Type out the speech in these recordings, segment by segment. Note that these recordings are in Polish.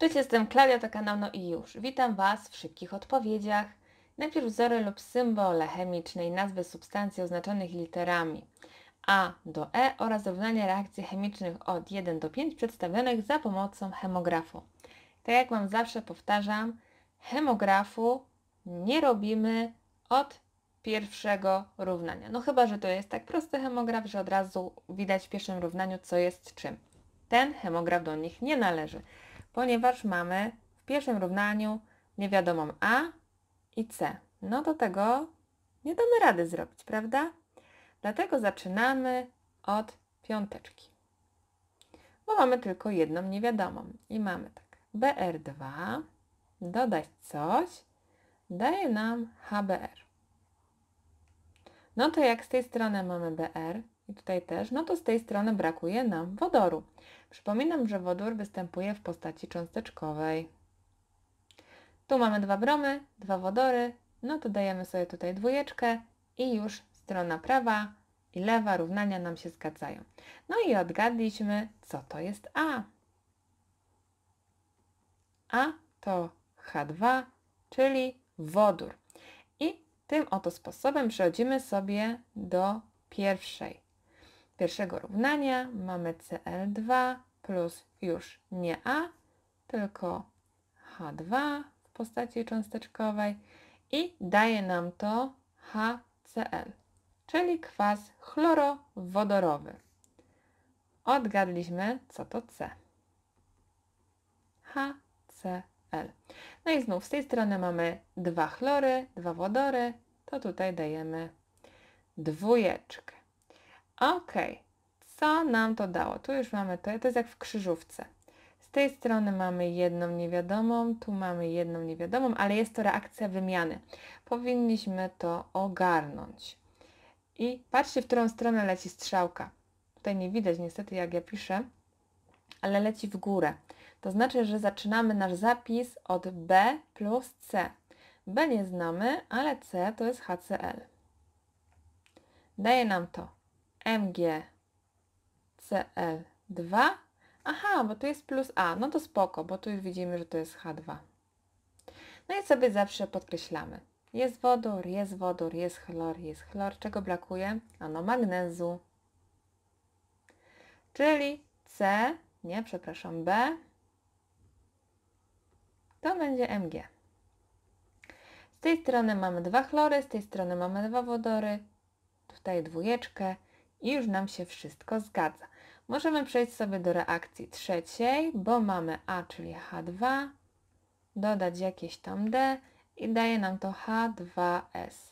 Cześć, jestem Klaudia, to kanał No i już. Witam Was w szybkich odpowiedziach. Najpierw wzory lub symbole chemicznej nazwy substancji oznaczonych literami A do E oraz równanie reakcji chemicznych od 1 do 5 przedstawionych za pomocą hemografu. Tak jak Wam zawsze powtarzam, hemografu nie robimy od pierwszego równania. No chyba, że to jest tak prosty hemograf, że od razu widać w pierwszym równaniu, co jest czym. Ten hemograf do nich nie należy ponieważ mamy w pierwszym równaniu niewiadomą a i c. No do tego nie damy rady zrobić, prawda? Dlatego zaczynamy od piąteczki, bo mamy tylko jedną niewiadomą i mamy tak br2 dodać coś daje nam hbr. No to jak z tej strony mamy br, i tutaj też, no to z tej strony brakuje nam wodoru. Przypominam, że wodór występuje w postaci cząsteczkowej. Tu mamy dwa bromy, dwa wodory, no to dajemy sobie tutaj dwójeczkę i już strona prawa i lewa równania nam się zgadzają. No i odgadliśmy, co to jest A. A to H2, czyli wodór. I tym oto sposobem przechodzimy sobie do pierwszej pierwszego równania mamy Cl2 plus już nie A, tylko H2 w postaci cząsteczkowej i daje nam to HCl, czyli kwas chlorowodorowy. Odgadliśmy, co to C. HCl. No i znów z tej strony mamy dwa chlory, dwa wodory, to tutaj dajemy dwójeczkę. Ok, co nam to dało? Tu już mamy to, to jest jak w krzyżówce. Z tej strony mamy jedną niewiadomą, tu mamy jedną niewiadomą, ale jest to reakcja wymiany. Powinniśmy to ogarnąć. I patrzcie, w którą stronę leci strzałka. Tutaj nie widać niestety, jak ja piszę, ale leci w górę. To znaczy, że zaczynamy nasz zapis od B plus C. B nie znamy, ale C to jest HCl. Daje nam to MgCl2. Aha, bo tu jest plus A, no to spoko, bo tu już widzimy, że to jest H2. No i sobie zawsze podkreślamy. Jest wodór, jest wodór, jest chlor, jest chlor. Czego brakuje? Ano magnezu. Czyli C, nie, przepraszam, B, to będzie Mg. Z tej strony mamy dwa chlory, z tej strony mamy dwa wodory, tutaj dwójeczkę, i już nam się wszystko zgadza. Możemy przejść sobie do reakcji trzeciej, bo mamy A, czyli H2, dodać jakieś tam D i daje nam to H2S.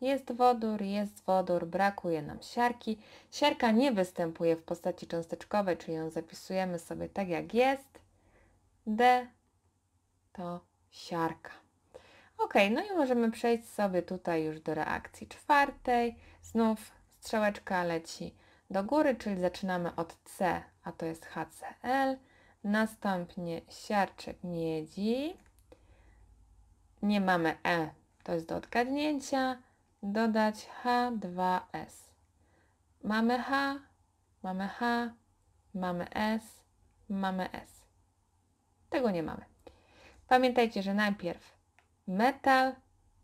Jest wodór, jest wodór, brakuje nam siarki. Siarka nie występuje w postaci cząsteczkowej, czyli ją zapisujemy sobie tak jak jest. D to siarka. Ok, no i możemy przejść sobie tutaj już do reakcji czwartej. Znów strzałeczka leci do góry, czyli zaczynamy od C, a to jest HCl, następnie siarczek miedzi, nie mamy E, to jest do odgadnięcia, dodać H2S. Mamy H, mamy H, mamy S, mamy S. Tego nie mamy. Pamiętajcie, że najpierw metal,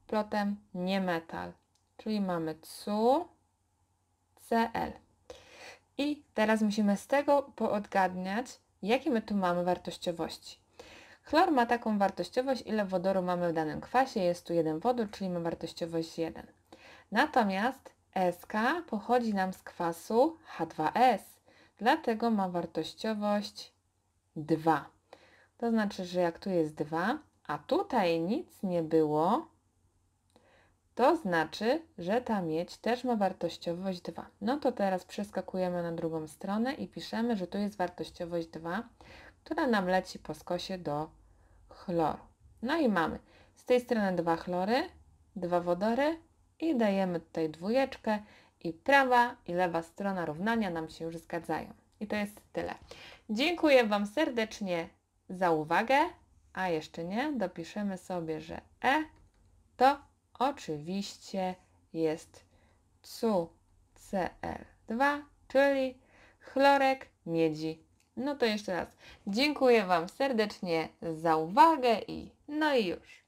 potem niemetal. Czyli mamy cu, CL. I teraz musimy z tego poodgadniać, jakie my tu mamy wartościowości. Chlor ma taką wartościowość, ile wodoru mamy w danym kwasie. Jest tu jeden wodór, czyli ma wartościowość 1. Natomiast SK pochodzi nam z kwasu H2S, dlatego ma wartościowość 2. To znaczy, że jak tu jest 2, a tutaj nic nie było, to znaczy, że ta miedź też ma wartościowość 2. No to teraz przeskakujemy na drugą stronę i piszemy, że tu jest wartościowość 2, która nam leci po skosie do chloru. No i mamy z tej strony dwa chlory, dwa wodory i dajemy tutaj dwójeczkę i prawa i lewa strona równania nam się już zgadzają. I to jest tyle. Dziękuję Wam serdecznie za uwagę, a jeszcze nie, dopiszemy sobie, że E to oczywiście jest CuCl2, czyli chlorek miedzi. No to jeszcze raz dziękuję Wam serdecznie za uwagę i no i już.